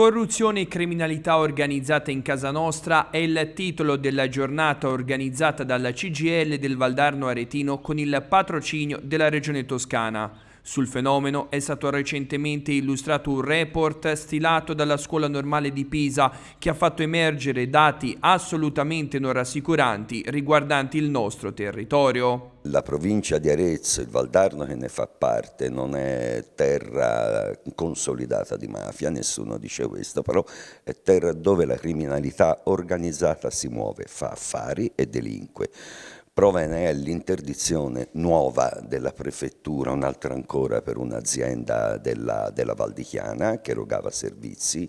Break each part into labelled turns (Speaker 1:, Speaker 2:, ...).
Speaker 1: Corruzione e criminalità organizzata in casa nostra è il titolo della giornata organizzata dalla CGL del Valdarno Aretino con il patrocinio della Regione Toscana. Sul fenomeno è stato recentemente illustrato un report stilato dalla Scuola Normale di Pisa che ha fatto emergere dati assolutamente non rassicuranti riguardanti il nostro territorio.
Speaker 2: La provincia di Arezzo, il Valdarno che ne fa parte, non è terra consolidata di mafia, nessuno dice questo, però è terra dove la criminalità organizzata si muove, fa affari e delinque. Prova è l'interdizione nuova della prefettura, un'altra ancora per un'azienda della, della Valdichiana che erogava servizi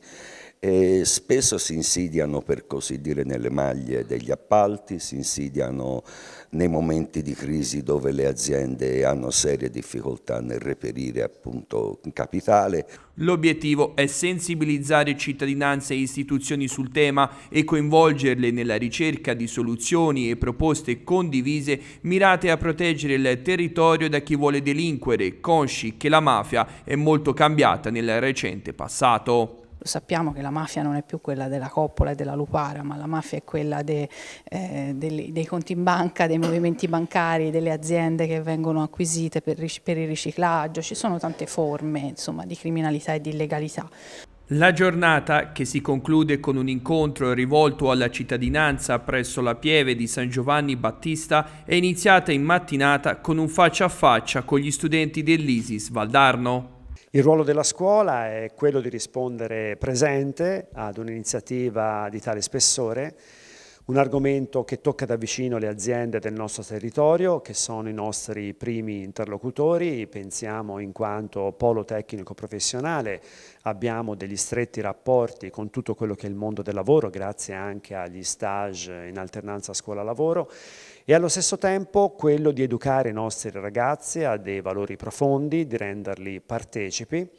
Speaker 2: e spesso si insidiano per così dire nelle maglie degli appalti, si insidiano nei momenti di crisi dove le aziende hanno serie difficoltà nel reperire appunto capitale.
Speaker 1: L'obiettivo è sensibilizzare cittadinanza e istituzioni sul tema e coinvolgerle nella ricerca di soluzioni e proposte condivise mirate a proteggere il territorio da chi vuole delinquere, consci che la mafia è molto cambiata nel recente passato.
Speaker 3: Lo sappiamo che la mafia non è più quella della coppola e della lupara, ma la mafia è quella de, eh, dei, dei, conti in banca, dei movimenti bancari, delle aziende che vengono acquisite per, per il riciclaggio. Ci sono tante forme insomma, di criminalità e di illegalità.
Speaker 1: La giornata, che si conclude con un incontro rivolto alla cittadinanza presso la pieve di San Giovanni Battista, è iniziata in mattinata con un faccia a faccia con gli studenti dell'ISIS Valdarno.
Speaker 4: Il ruolo della scuola è quello di rispondere presente ad un'iniziativa di tale spessore un argomento che tocca da vicino le aziende del nostro territorio, che sono i nostri primi interlocutori, pensiamo in quanto polo tecnico professionale abbiamo degli stretti rapporti con tutto quello che è il mondo del lavoro, grazie anche agli stage in alternanza scuola-lavoro e allo stesso tempo quello di educare i nostri ragazzi a dei valori profondi, di renderli partecipi